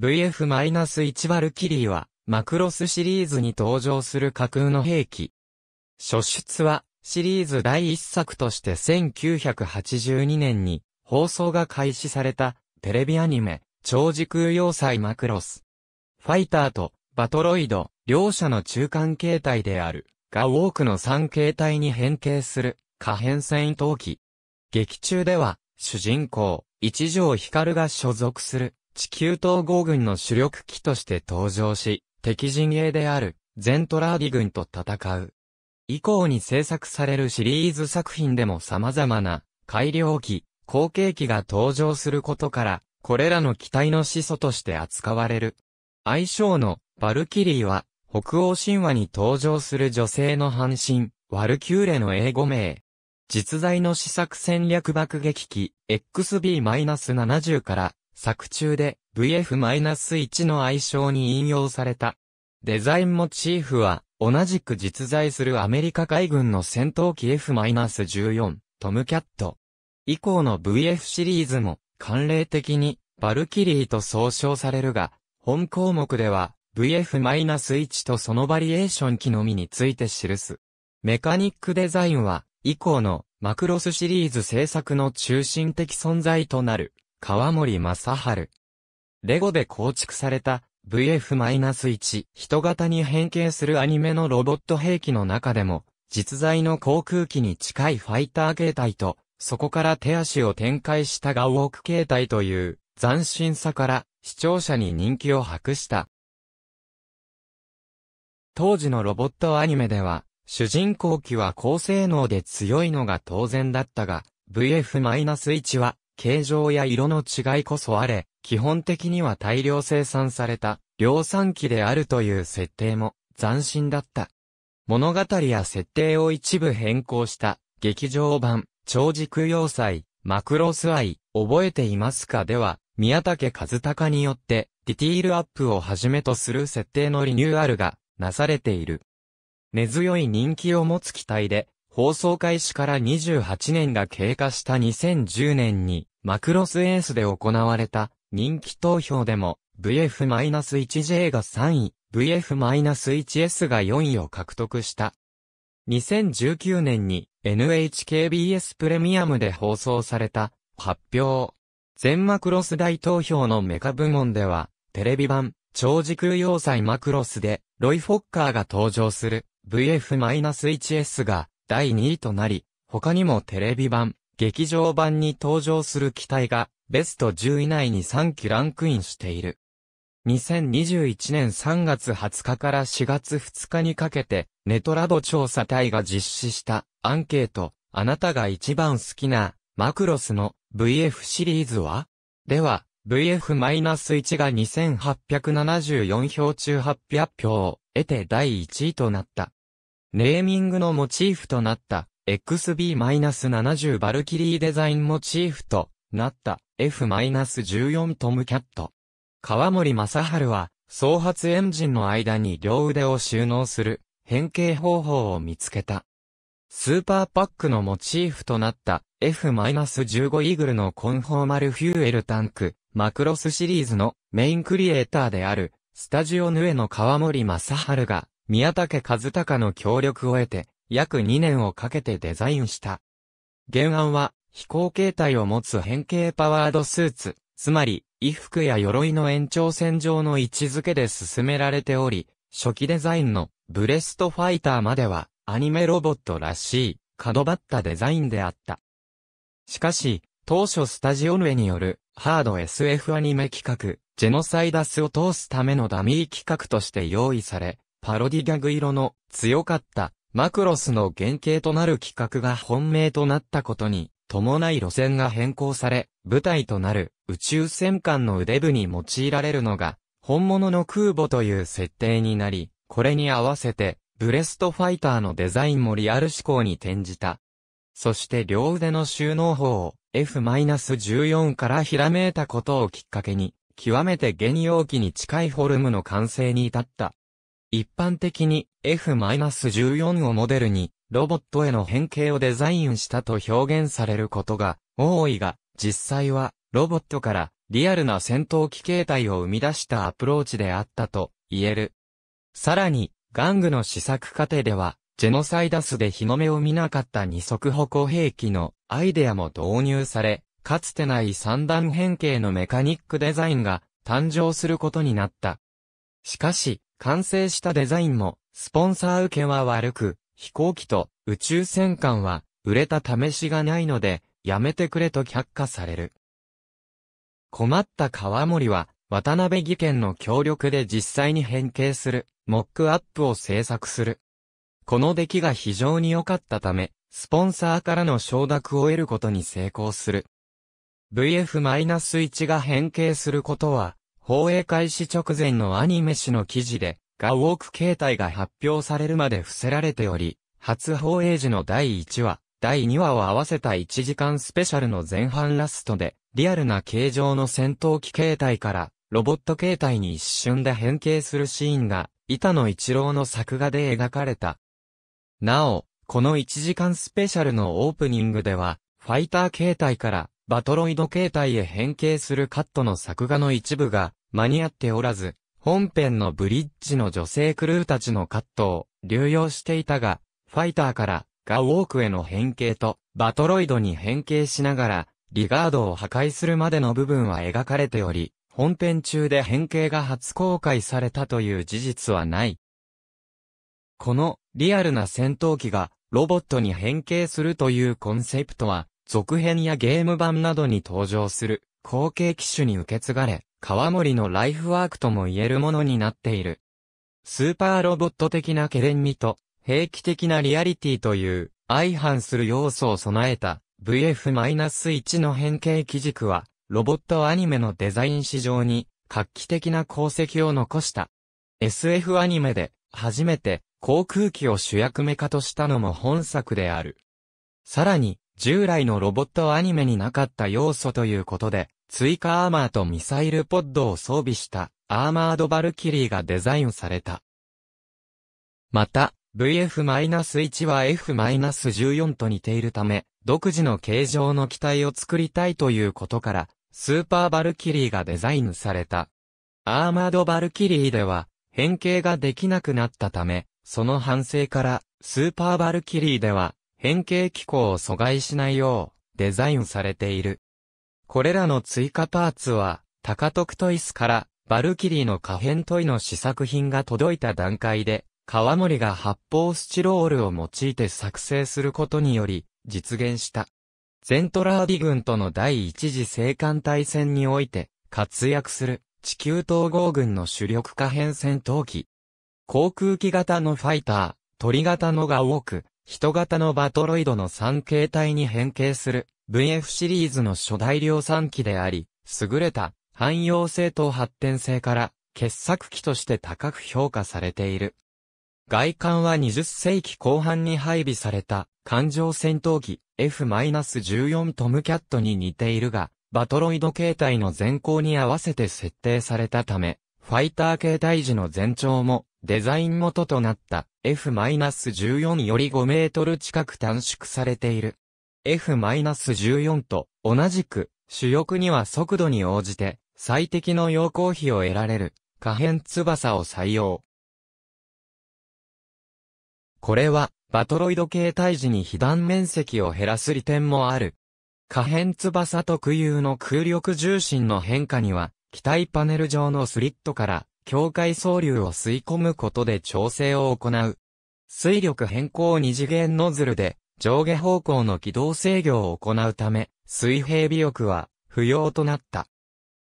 VF-1 バルキリーは、マクロスシリーズに登場する架空の兵器。初出は、シリーズ第一作として1982年に、放送が開始された、テレビアニメ、超時空要塞マクロス。ファイターと、バトロイド、両者の中間形態である、が多くの3形態に変形する、可変戦闘機。劇中では、主人公、一条光が所属する、地球統合軍の主力機として登場し、敵陣営である、ゼントラーディ軍と戦う。以降に制作されるシリーズ作品でも様々な、改良機、後継機が登場することから、これらの機体の始祖として扱われる。愛称の、バルキリーは、北欧神話に登場する女性の半身、ワルキューレの英語名。実在の試作戦略爆撃機 XB-70 から作中で VF-1 の愛称に引用された。デザインモチーフは、同じく実在するアメリカ海軍の戦闘機 F-14、トムキャット。以降の VF シリーズも、慣例的に、バルキリーと総称されるが、本項目では、VF-1 とそのバリエーション機のみについて記す。メカニックデザインは、以降のマクロスシリーズ制作の中心的存在となる。川森正春。レゴで構築された VF-1 人型に変形するアニメのロボット兵器の中でも、実在の航空機に近いファイター形態と、そこから手足を展開したがウォーク形態という斬新さから視聴者に人気を博した。当時のロボットアニメでは、主人公機は高性能で強いのが当然だったが、VF-1 は形状や色の違いこそあれ、基本的には大量生産された量産機であるという設定も斬新だった。物語や設定を一部変更した劇場版超軸要塞マクロスアイ、覚えていますかでは宮武和隆によってディティールアップをはじめとする設定のリニューアルがなされている。根強い人気を持つ機体で放送開始から28年が経過した2010年にマクロスエースで行われた人気投票でも VF-1J が3位、VF-1S が4位を獲得した。2019年に NHKBS プレミアムで放送された発表。全マクロス大投票のメカ部門では、テレビ版、超時空要塞マクロスで、ロイ・フォッカーが登場する VF-1S が第2位となり、他にもテレビ版、劇場版に登場する機体が、ベスト10以内に3機ランクインしている。2021年3月20日から4月2日にかけて、ネトラボ調査隊が実施したアンケート、あなたが一番好きなマクロスの VF シリーズはでは、VF-1 が2874票中800票を得て第1位となった。ネーミングのモチーフとなった XB-70 バルキリーデザインモチーフとなった F-14 トムキャット。川森正春は、創発エンジンの間に両腕を収納する変形方法を見つけた。スーパーパックのモチーフとなった F-15 イーグルのコンフォーマルフューエルタンク、マクロスシリーズのメインクリエイターである、スタジオヌエの川森正春が、宮武和隆の協力を得て、約2年をかけてデザインした。原案は、飛行形態を持つ変形パワードスーツ、つまり、衣服や鎧の延長線上の位置づけで進められており、初期デザインのブレストファイターまではアニメロボットらしい角張ったデザインであった。しかし、当初スタジオヌエによるハード SF アニメ企画、ジェノサイダスを通すためのダミー企画として用意され、パロディギャグ色の強かったマクロスの原型となる規格が本命となったことに、伴い路線が変更され、舞台となる宇宙戦艦の腕部に用いられるのが、本物の空母という設定になり、これに合わせて、ブレストファイターのデザインもリアル思考に転じた。そして両腕の収納法を F-14 からひらめいたことをきっかけに、極めて現容器に近いフォルムの完成に至った。一般的に F-14 をモデルにロボットへの変形をデザインしたと表現されることが多いが、実際はロボットからリアルな戦闘機形態を生み出したアプローチであったと言える。さらに、玩具の試作過程では、ジェノサイダスで日の目を見なかった二足歩行兵器のアイデアも導入され、かつてない三段変形のメカニックデザインが誕生することになった。しかし、完成したデザインも、スポンサー受けは悪く、飛行機と宇宙戦艦は売れた試しがないので、やめてくれと却下される。困った川森は、渡辺技研の協力で実際に変形する、モックアップを制作する。この出来が非常に良かったため、スポンサーからの承諾を得ることに成功する。VF-1 が変形することは、放映開始直前のアニメ誌の記事で、ガウォーク形態が発表されるまで伏せられており、初放映時の第1話、第2話を合わせた1時間スペシャルの前半ラストで、リアルな形状の戦闘機形態から、ロボット形態に一瞬で変形するシーンが、板野一郎の作画で描かれた。なお、この1時間スペシャルのオープニングでは、ファイター形態からバトロイド形態へ変形するカットの作画の一部が間に合っておらず、本編のブリッジの女性クルーたちのカットを流用していたが、ファイターからガウォークへの変形とバトロイドに変形しながら、リガードを破壊するまでの部分は描かれており、本編中で変形が初公開されたという事実はない。このリアルな戦闘機がロボットに変形するというコンセプトは続編やゲーム版などに登場する後継機種に受け継がれ、川森のライフワークとも言えるものになっている。スーパーロボット的なケレン味と、兵器的なリアリティという相反する要素を備えた VF-1 の変形基軸は、ロボットアニメのデザイン史上に画期的な功績を残した。SF アニメで初めて航空機を主役メカとしたのも本作である。さらに、従来のロボットアニメになかった要素ということで、追加アーマーとミサイルポッドを装備したアーマードバルキリーがデザインされた。また、VF-1 は F-14 と似ているため、独自の形状の機体を作りたいということから、スーパーバルキリーがデザインされた。アーマードバルキリーでは、変形ができなくなったため、その反省から、スーパーバルキリーでは、変形機構を阻害しないようデザインされている。これらの追加パーツは、高徳トイスからバルキリーの可変トイの試作品が届いた段階で、川森が発泡スチロールを用いて作成することにより、実現した。ゼントラーディ軍との第一次生艦隊戦において、活躍する地球統合軍の主力可変戦闘機。航空機型のファイター、鳥型のが多く、人型のバトロイドの3形態に変形する VF シリーズの初代量産機であり、優れた汎用性と発展性から傑作機として高く評価されている。外観は20世紀後半に配備された艦上戦闘機 F-14 トムキャットに似ているが、バトロイド形態の前行に合わせて設定されたため、ファイター形態時の前兆もデザイン元となった F-14 より5メートル近く短縮されている。F-14 と同じく主翼には速度に応じて最適の要項比を得られる可変翼を採用。これはバトロイド形態時に被弾面積を減らす利点もある。可変翼特有の空力重心の変化には、機体パネル上のスリットから境界層流を吸い込むことで調整を行う。水力変更二次元ノズルで上下方向の軌道制御を行うため、水平尾翼は不要となった。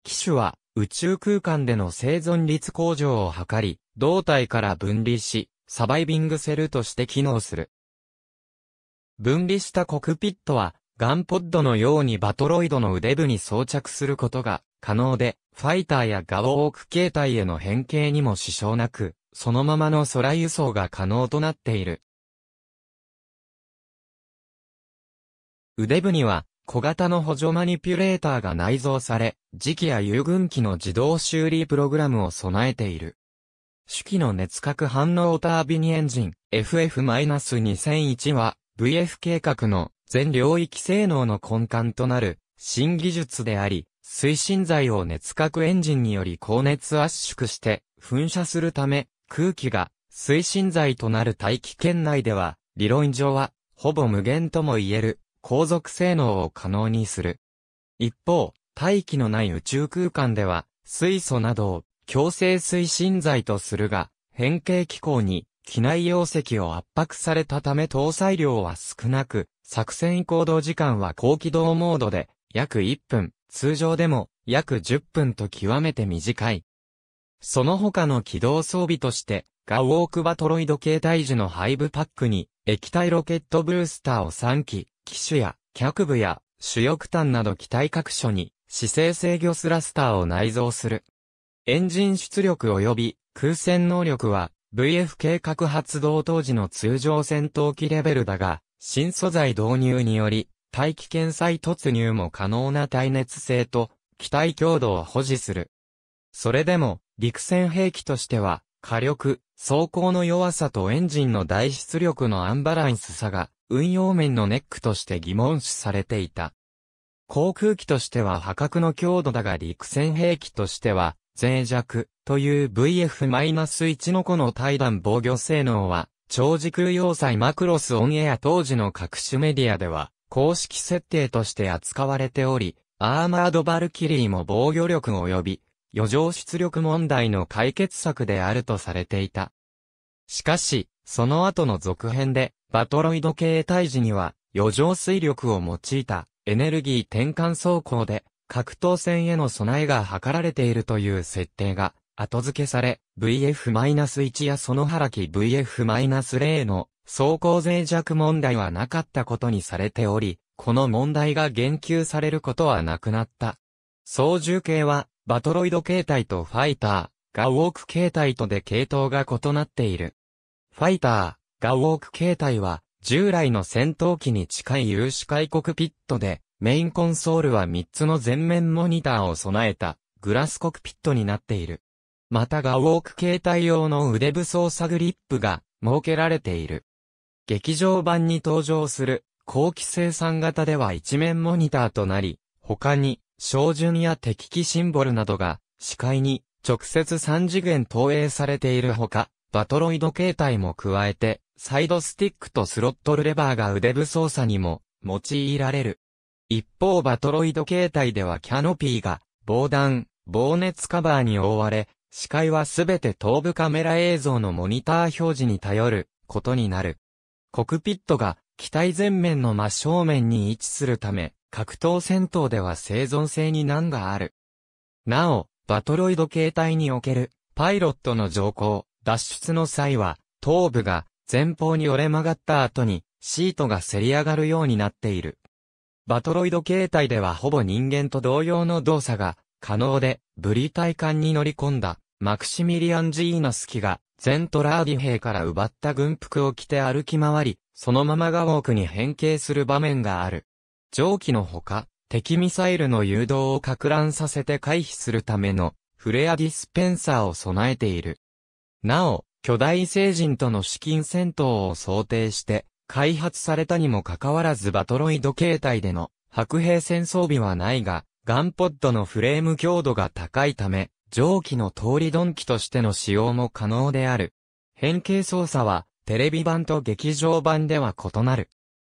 機種は宇宙空間での生存率向上を図り、胴体から分離し、サバイビングセルとして機能する。分離したコクピットは、ガンポッドのようにバトロイドの腕部に装着することが可能で、ファイターやガオーク形態への変形にも支障なく、そのままの空輸送が可能となっている。腕部には、小型の補助マニピュレーターが内蔵され、磁気や遊軍機の自動修理プログラムを備えている。主機の熱核反応タービニエンジン FF-2001 は VF 計画の全領域性能の根幹となる新技術であり、推進剤を熱核エンジンにより高熱圧縮して噴射するため、空気が推進剤となる大気圏内では、理論上は、ほぼ無限とも言える、航続性能を可能にする。一方、大気のない宇宙空間では、水素などを強制推進剤とするが、変形機構に機内容積を圧迫されたため搭載量は少なく、作戦移行動時間は高軌道モードで約1分、通常でも約10分と極めて短い。その他の機動装備として、ガウォークバトロイド形態時のハイブパックに、液体ロケットブースターを3機、機種や、脚部や、主翼端など機体各所に、姿勢制御スラスターを内蔵する。エンジン出力及び空戦能力は VF 計画発動当時の通常戦闘機レベルだが、新素材導入により大気圏再突入も可能な耐熱性と、機体強度を保持する。それでも、陸戦兵器としては、火力、走行の弱さとエンジンの大出力のアンバランスさが、運用面のネックとして疑問視されていた。航空機としては破格の強度だが陸戦兵器としては、脆弱という VF-1 の子の対弾防御性能は、長時空要塞マクロスオンエア当時の各種メディアでは、公式設定として扱われており、アーマード・バルキリーも防御力及び、余剰出力問題の解決策であるとされていた。しかし、その後の続編で、バトロイド形態時には、余剰水力を用いたエネルギー転換走行で、格闘戦への備えが図られているという設定が後付けされ、VF-1 やその原木 VF-0 の走行脆弱問題はなかったことにされており、この問題が言及されることはなくなった。操縦系は、バトロイド形態とファイター、ガウォーク形態とで系統が異なっている。ファイター、ガウォーク形態は、従来の戦闘機に近い有視界コクピットで、メインコンソールは3つの全面モニターを備えた、グラスコクピットになっている。またガウォーク形態用の腕部操作グリップが設けられている。劇場版に登場する後期生産型では一面モニターとなり、他に、照準や敵機シンボルなどが、視界に直接3次元投影されているほか、バトロイド形態も加えて、サイドスティックとスロットルレバーが腕部操作にも用いられる。一方バトロイド形態ではキャノピーが防弾、防熱カバーに覆われ、視界はすべて頭部カメラ映像のモニター表示に頼ることになる。コクピットが機体前面の真正面に位置するため、格闘戦闘では生存性に難がある。なお、バトロイド形態におけるパイロットの乗降、脱出の際は、頭部が前方に折れ曲がった後にシートがせり上がるようになっている。バトロイド形態ではほぼ人間と同様の動作が可能で、ブリー体艦に乗り込んだマクシミリアン・ジーナスキがゼントラーディ兵から奪った軍服を着て歩き回り、そのままガウォークに変形する場面がある。蒸気のほか、敵ミサイルの誘導を拡乱させて回避するためのフレアディスペンサーを備えている。なお、巨大星人との資金戦闘を想定して開発されたにもかかわらずバトロイド形態での白兵戦装備はないが、ガンポッドのフレーム強度が高いため、蒸気の通り鈍器としての使用も可能である。変形操作は、テレビ版と劇場版では異なる。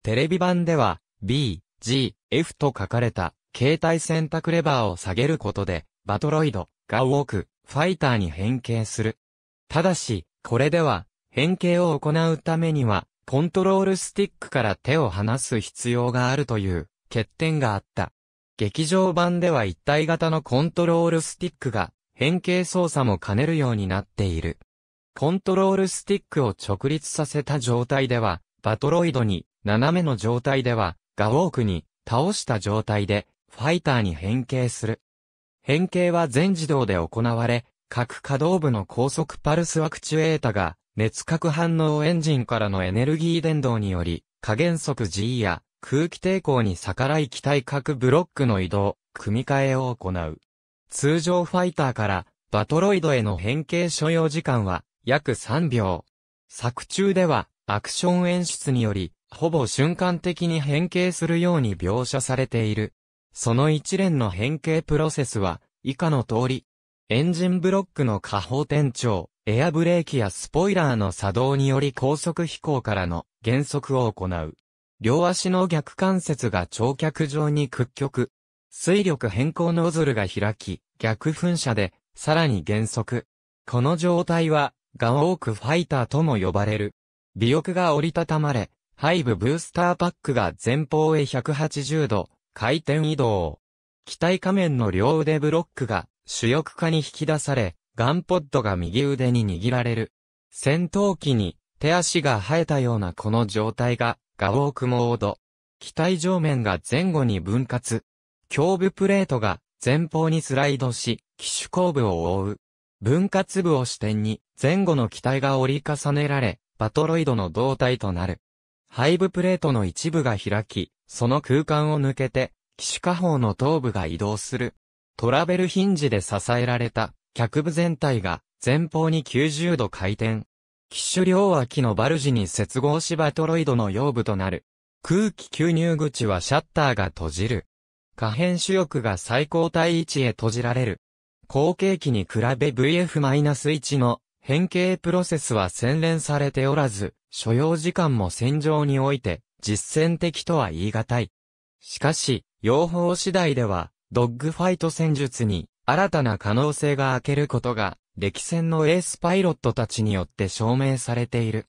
テレビ版では、B、G、F と書かれた、携帯選択レバーを下げることで、バトロイドが多く、ファイターに変形する。ただし、これでは、変形を行うためには、コントロールスティックから手を離す必要があるという欠点があった。劇場版では一体型のコントロールスティックが変形操作も兼ねるようになっている。コントロールスティックを直立させた状態では、バトロイドに、斜めの状態では、ガウォークに、倒した状態で、ファイターに変形する。変形は全自動で行われ、各可動部の高速パルスアクチュエータが、熱核反応エンジンからのエネルギー伝導により、加減速 G や空気抵抗に逆らい機体各ブロックの移動、組み替えを行う。通常ファイターからバトロイドへの変形所要時間は約3秒。作中ではアクション演出によりほぼ瞬間的に変形するように描写されている。その一連の変形プロセスは以下の通り、エンジンブロックの下方転調、エアブレーキやスポイラーの作動により高速飛行からの減速を行う。両足の逆関節が長脚状に屈曲、水力変更ノズルが開き、逆噴射で、さらに減速。この状態は、ガオークファイターとも呼ばれる。尾翼が折りたたまれ、背部ブースターパックが前方へ180度、回転移動。機体仮面の両腕ブロックが主翼下に引き出され、ガンポッドが右腕に握られる。戦闘機に手足が生えたようなこの状態がガオークモード。機体上面が前後に分割、胸部プレートが前方にスライドし、機種後部を覆う。分割部を支点に前後の機体が折り重ねられ、バトロイドの胴体となる。背部プレートの一部が開き、その空間を抜けて、機種下方の頭部が移動する。トラベルヒンジで支えられた脚部全体が前方に90度回転。機種両脇のバルジに接合しバトロイドの腰部となる。空気吸入口はシャッターが閉じる。可変主翼が最高体位置へ閉じられる。後継機に比べ VF-1 の変形プロセスは洗練されておらず、所要時間も戦場において実践的とは言い難い。しかし、用法次第では、ドッグファイト戦術に新たな可能性が開けることが、歴戦のエースパイロットたちによって証明されている。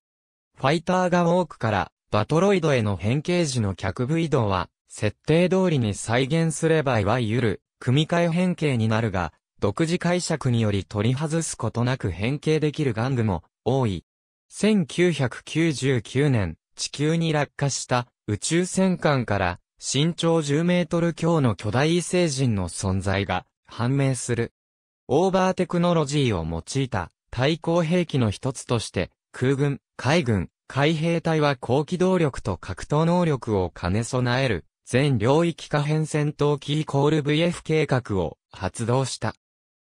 ファイターが多くから、バトロイドへの変形時の脚部移動は、設定通りに再現すればいわゆる、組み換え変形になるが、独自解釈により取り外すことなく変形できる玩具も多い。1999年、地球に落下した宇宙戦艦から身長10メートル強の巨大異星人の存在が判明する。オーバーテクノロジーを用いた対抗兵器の一つとして空軍、海軍、海兵隊は高機動力と格闘能力を兼ね備える全領域可変戦闘機イコール VF 計画を発動した。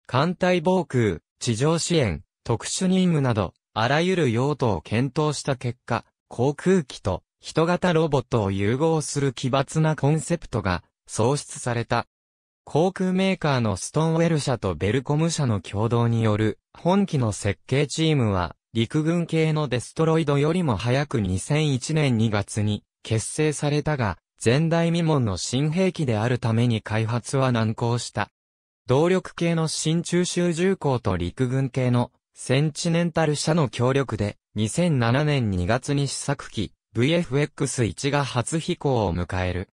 艦隊防空、地上支援、特殊任務など、あらゆる用途を検討した結果、航空機と人型ロボットを融合する奇抜なコンセプトが創出された。航空メーカーのストンウェル社とベルコム社の共同による本機の設計チームは陸軍系のデストロイドよりも早く2001年2月に結成されたが前代未聞の新兵器であるために開発は難航した。動力系の新中州重工と陸軍系のセンチネンタル社の協力で2007年2月に試作機 VFX1 が初飛行を迎える。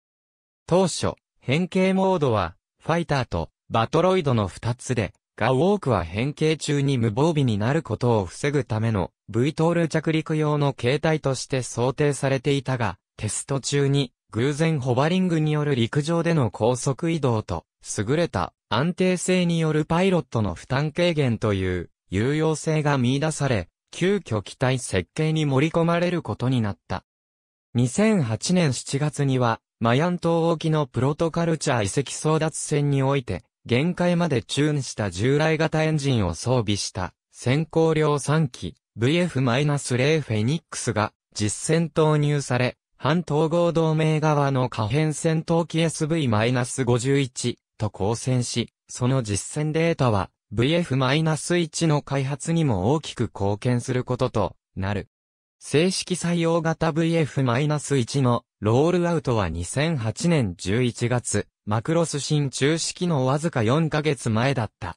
当初、変形モードはファイターとバトロイドの2つで、がウォークは変形中に無防備になることを防ぐための V トール着陸用の形態として想定されていたが、テスト中に偶然ホバリングによる陸上での高速移動と、優れた安定性によるパイロットの負担軽減という有用性が見出され、急遽機体設計に盛り込まれることになった。2008年7月には、マヤン島沖のプロトカルチャー遺跡争奪戦において、限界までチューンした従来型エンジンを装備した、先行量3機 VF-0 フェニックスが実戦投入され、反統合同盟側の可変戦闘機 SV-51 と交戦し、その実戦データは VF-1 の開発にも大きく貢献することとなる。正式採用型 VF-1 のロールアウトは2008年11月、マクロス新中式のわずか4ヶ月前だった。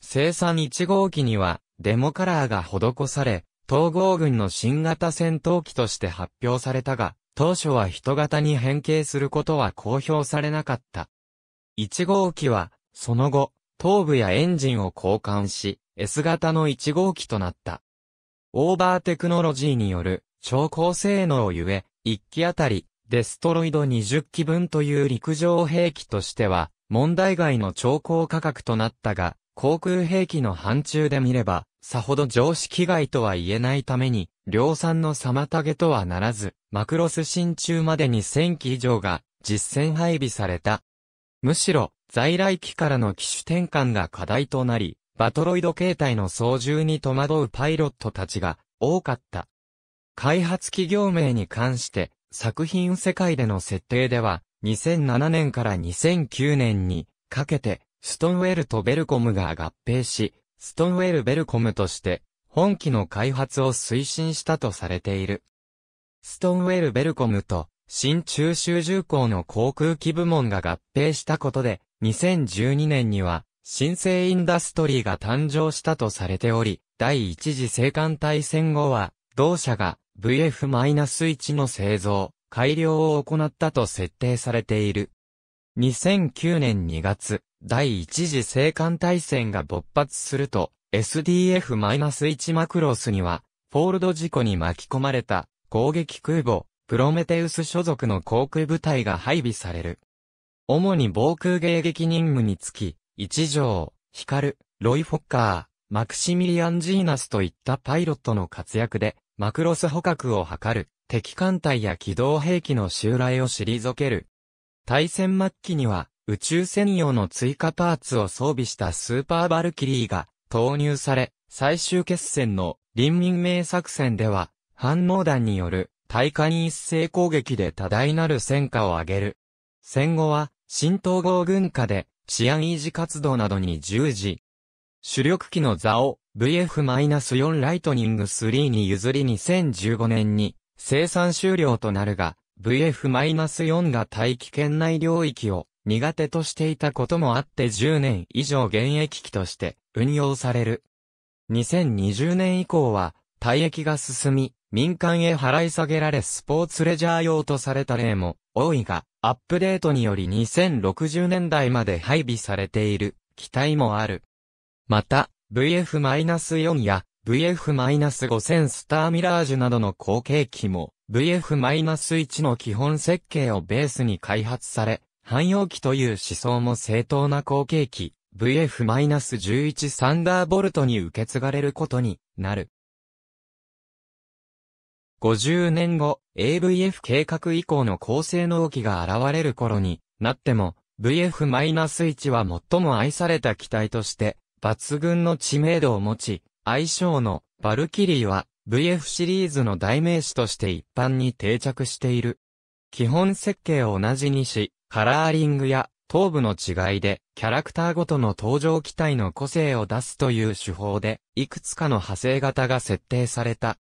生産1号機にはデモカラーが施され、統合軍の新型戦闘機として発表されたが、当初は人型に変形することは公表されなかった。1号機は、その後、頭部やエンジンを交換し、S 型の1号機となった。オーバーテクノロジーによる超高性能ゆえ、1機あたり、デストロイド20機分という陸上兵器としては、問題外の超高価格となったが、航空兵器の範疇で見れば、さほど常識外とは言えないために、量産の妨げとはならず、マクロス進中までに1000機以上が実戦配備された。むしろ、在来機からの機種転換が課題となり、バトロイド形態の操縦に戸惑うパイロットたちが多かった。開発企業名に関して、作品世界での設定では、2007年から2009年にかけて、ストンウェルとベルコムが合併し、ストンウェル・ベルコムとして、本機の開発を推進したとされている。ストンウェル・ベルコムと、新中州重工の航空機部門が合併したことで、2012年には、新生インダストリーが誕生したとされており、第一次生艦大戦後は、同社が VF-1 の製造、改良を行ったと設定されている。2009年2月、第一次青韓大戦が勃発すると、SDF-1 マクロスには、フォールド事故に巻き込まれた攻撃空母、プロメテウス所属の航空部隊が配備される。主に防空迎撃任務につき、一条、ヒカル、ロイ・フォッカー、マクシミリアン・ジーナスといったパイロットの活躍で、マクロス捕獲を図る、敵艦隊や機動兵器の襲来を退ける、対戦末期には、宇宙専用の追加パーツを装備したスーパーバルキリーが投入され、最終決戦の林民名作戦では、反応弾による対艦一斉攻撃で多大なる戦果を上げる。戦後は、新統合軍下で治安維持活動などに従事。主力機の座を VF-4 ライトニング3に譲り2015年に生産終了となるが、VF-4 が大気圏内領域を苦手としていたこともあって10年以上現役機として運用される。2020年以降は退役が進み、民間へ払い下げられスポーツレジャー用とされた例も多いが、アップデートにより2060年代まで配備されている機体もある。また、VF-4 や VF-5000 スターミラージュなどの後継機も VF-1 の基本設計をベースに開発され、汎用機という思想も正当な後継機、VF-11 サンダーボルトに受け継がれることになる。50年後、AVF 計画以降の高性能機が現れる頃になっても、VF-1 は最も愛された機体として、抜群の知名度を持ち、愛称のバルキリーは VF シリーズの代名詞として一般に定着している。基本設計を同じにし、カラーリングや頭部の違いでキャラクターごとの登場機体の個性を出すという手法で、いくつかの派生型が設定された。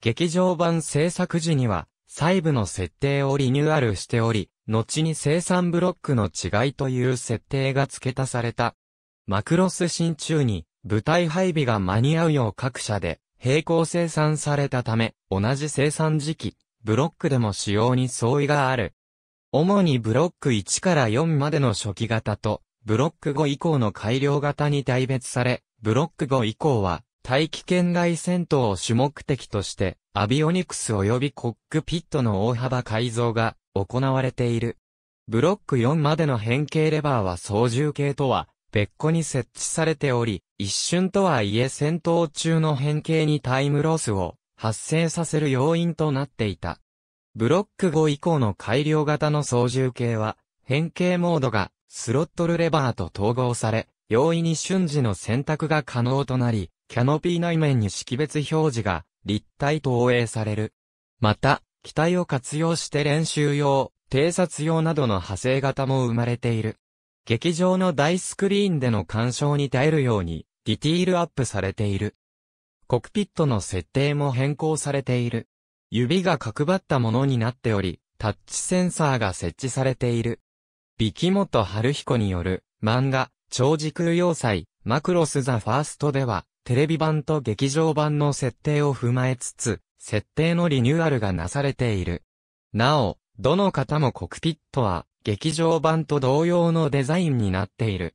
劇場版制作時には、細部の設定をリニューアルしており、後に生産ブロックの違いという設定が付け足された。マクロス新中に、舞台配備が間に合うよう各社で並行生産されたため、同じ生産時期、ブロックでも使用に相違がある。主にブロック1から4までの初期型と、ブロック5以降の改良型に大別され、ブロック5以降は、大気圏外戦闘を主目的として、アビオニクス及びコックピットの大幅改造が行われている。ブロック4までの変形レバーは操縦系とは別個に設置されており、一瞬とはいえ戦闘中の変形にタイムロスを発生させる要因となっていた。ブロック5以降の改良型の操縦系は、変形モードがスロットルレバーと統合され、容易に瞬時の選択が可能となり、キャノピー内面に識別表示が立体投影される。また、機体を活用して練習用、偵察用などの派生型も生まれている。劇場の大スクリーンでの鑑賞に耐えるように、ディティールアップされている。コクピットの設定も変更されている。指が角張ったものになっており、タッチセンサーが設置されている。ビキモト春彦による漫画、超時空要塞、マクロスザファーストでは、テレビ版と劇場版の設定を踏まえつつ、設定のリニューアルがなされている。なお、どの方もコクピットは、劇場版と同様のデザインになっている。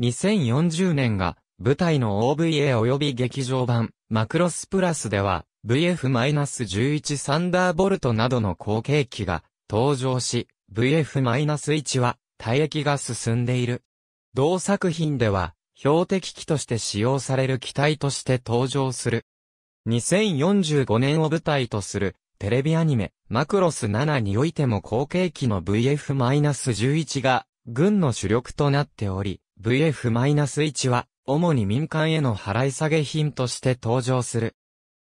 2040年が舞台の OVA 及び劇場版マクロスプラスでは VF-11 サンダーボルトなどの後継機が登場し VF-1 は退役が進んでいる。同作品では標的機として使用される機体として登場する。2045年を舞台とするテレビアニメ、マクロス7においても後継機の VF-11 が、軍の主力となっており、VF-1 は、主に民間への払い下げ品として登場する。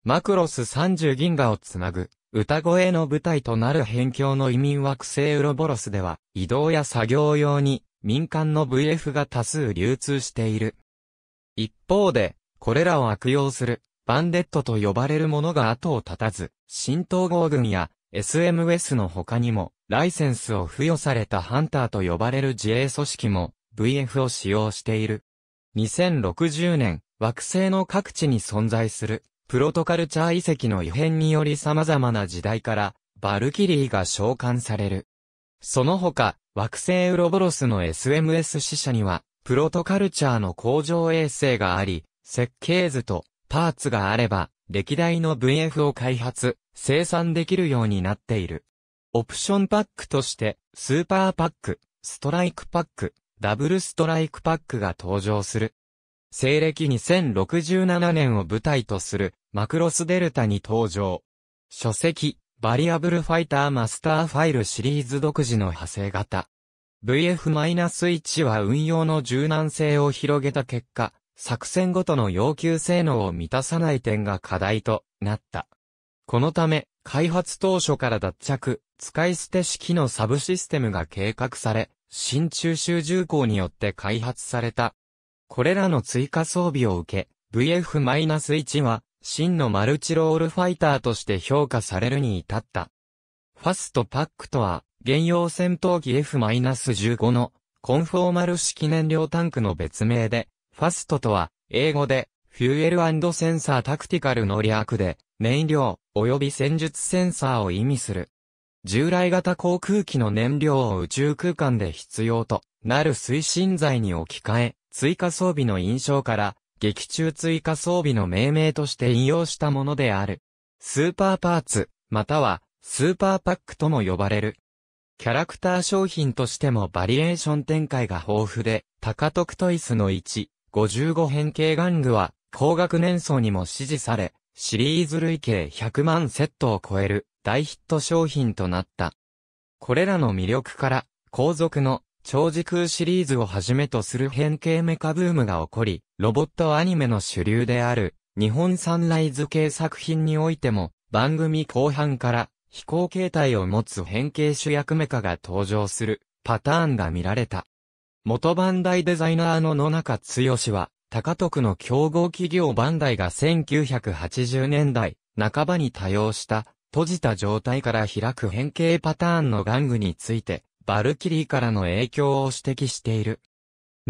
マクロス30銀河をつなぐ、歌声の舞台となる辺境の移民惑星ウロボロスでは、移動や作業用に、民間の VF が多数流通している。一方で、これらを悪用する、バンデットと呼ばれるものが後を絶たず、新統合軍や SMS の他にも、ライセンスを付与されたハンターと呼ばれる自衛組織も VF を使用している。2060年、惑星の各地に存在するプロトカルチャー遺跡の異変により様々な時代からバルキリーが召喚される。その他、惑星ウロボロスの SMS 死者にはプロトカルチャーの工場衛星があり、設計図とパーツがあれば、歴代の VF を開発、生産できるようになっている。オプションパックとして、スーパーパック、ストライクパック、ダブルストライクパックが登場する。西暦2067年を舞台とする、マクロスデルタに登場。書籍、バリアブルファイターマスターファイルシリーズ独自の派生型。VF-1 は運用の柔軟性を広げた結果、作戦ごとの要求性能を満たさない点が課題となった。このため、開発当初から脱着、使い捨て式のサブシステムが計画され、新中州重工によって開発された。これらの追加装備を受け、VF-1 は、真のマルチロールファイターとして評価されるに至った。ファストパックとは、現用戦闘機 F-15 のコンフォーマル式燃料タンクの別名で、ファストとは、英語で、フュエルセンサータクティカルの略で、燃料、及び戦術センサーを意味する。従来型航空機の燃料を宇宙空間で必要となる推進剤に置き換え、追加装備の印象から、劇中追加装備の命名として引用したものである。スーパーパーツ、または、スーパーパックとも呼ばれる。キャラクター商品としてもバリエーション展開が豊富で、高得トイスの1、55変形玩具は、高学年層にも支持され、シリーズ累計100万セットを超える大ヒット商品となった。これらの魅力から、後続の超時空シリーズをはじめとする変形メカブームが起こり、ロボットアニメの主流である、日本サンライズ系作品においても、番組後半から飛行形態を持つ変形主役メカが登場するパターンが見られた。元バンダイデザイナーの野中剛は、高徳の競合企業バンダイが1980年代半ばに多用した閉じた状態から開く変形パターンの玩具について、バルキリーからの影響を指摘している。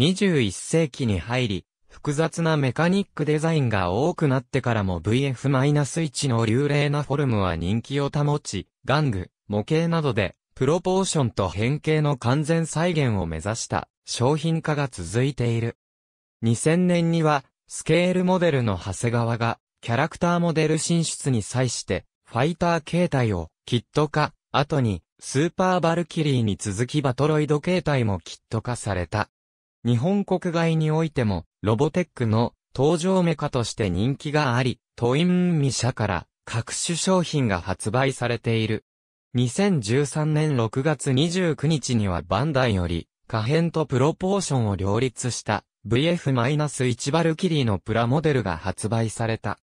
21世紀に入り、複雑なメカニックデザインが多くなってからも VF-1 の流麗なフォルムは人気を保ち、玩具、模型などでプロポーションと変形の完全再現を目指した商品化が続いている。2000年には、スケールモデルの長谷川が、キャラクターモデル進出に際して、ファイター形態を、キット化、後に、スーパーバルキリーに続きバトロイド形態もキット化された。日本国外においても、ロボテックの登場メカとして人気があり、トインミ社から各種商品が発売されている。2013年6月29日にはバンダイより、可変とプロポーションを両立した VF-1 バルキリーのプラモデルが発売された。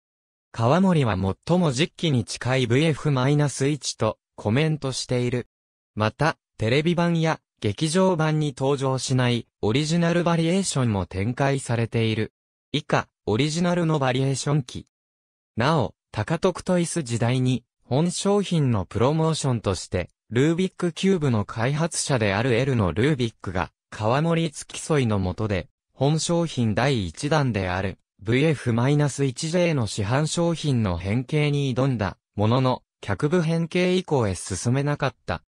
川森は最も実機に近い VF-1 とコメントしている。また、テレビ版や劇場版に登場しないオリジナルバリエーションも展開されている。以下、オリジナルのバリエーション機。なお、高徳トイス時代に本商品のプロモーションとして、ルービックキューブの開発者である L のルービックが、川森付き添いの下で、本商品第1弾である VF-1J の市販商品の変形に挑んだものの、客部変形以降へ進めなかった。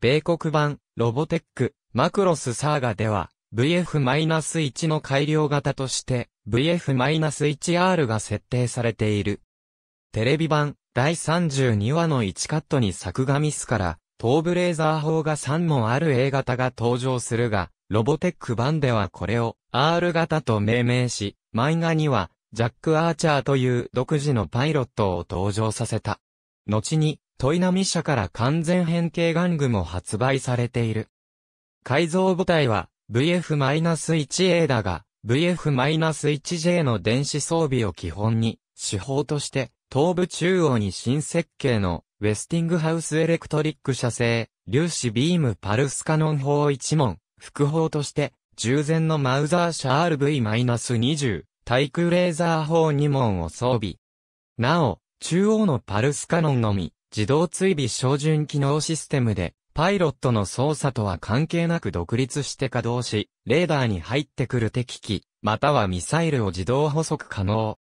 米国版ロボテックマクロスサーガでは VF-1 の改良型として VF-1R が設定されている。テレビ版第32話の1カットに作画ミスから、東部レーザー砲が3門ある A 型が登場するが、ロボテック版ではこれを R 型と命名し、漫画にはジャック・アーチャーという独自のパイロットを登場させた。後に、トイナミ社から完全変形玩具も発売されている。改造母体は VF-1A だが、VF-1J の電子装備を基本に、手法として東部中央に新設計のウェスティングハウスエレクトリック社製、粒子ビームパルスカノン砲1門、副砲として、従前のマウザーー RV-20 対空レーザー砲2門を装備。なお、中央のパルスカノンのみ、自動追尾照準機能システムで、パイロットの操作とは関係なく独立して稼働し、レーダーに入ってくる敵機、またはミサイルを自動捕捉可能。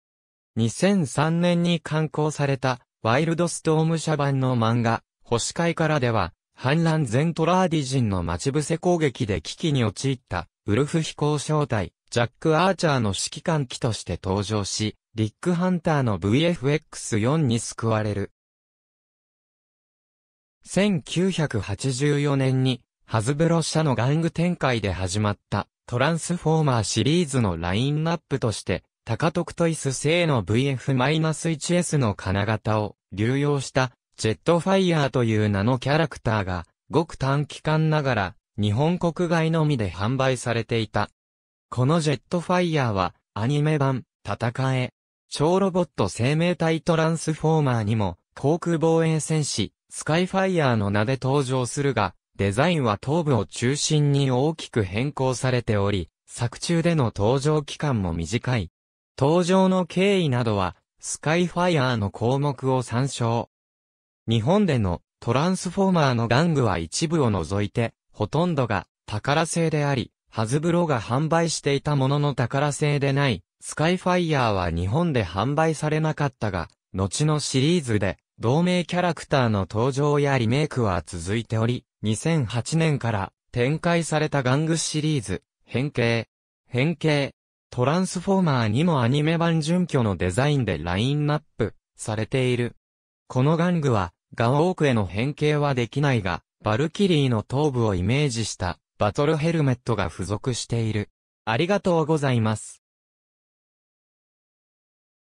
2003年に刊行された、ワイルドストーム社版の漫画、星海からでは、反乱ントラーディ人の待ち伏せ攻撃で危機に陥った、ウルフ飛行小隊、ジャック・アーチャーの指揮官機として登場し、リック・ハンターの VFX4 に救われる。1984年に、ハズブロ社の玩具展開で始まった、トランスフォーマーシリーズのラインナップとして、高徳トイス製の VF-1S の金型を流用したジェットファイヤーという名のキャラクターがごく短期間ながら日本国外のみで販売されていた。このジェットファイヤーはアニメ版戦え超ロボット生命体トランスフォーマーにも航空防衛戦士スカイファイヤーの名で登場するがデザインは頭部を中心に大きく変更されており作中での登場期間も短い。登場の経緯などは、スカイファイアーの項目を参照。日本でのトランスフォーマーの玩具は一部を除いて、ほとんどが宝製であり、ハズブロが販売していたものの宝製でない、スカイファイヤーは日本で販売されなかったが、後のシリーズで、同名キャラクターの登場やリメイクは続いており、2008年から展開された玩具シリーズ、変形。変形トランスフォーマーにもアニメ版準拠のデザインでラインナップされている。この玩具は、ガオークへの変形はできないが、バルキリーの頭部をイメージしたバトルヘルメットが付属している。ありがとうございます。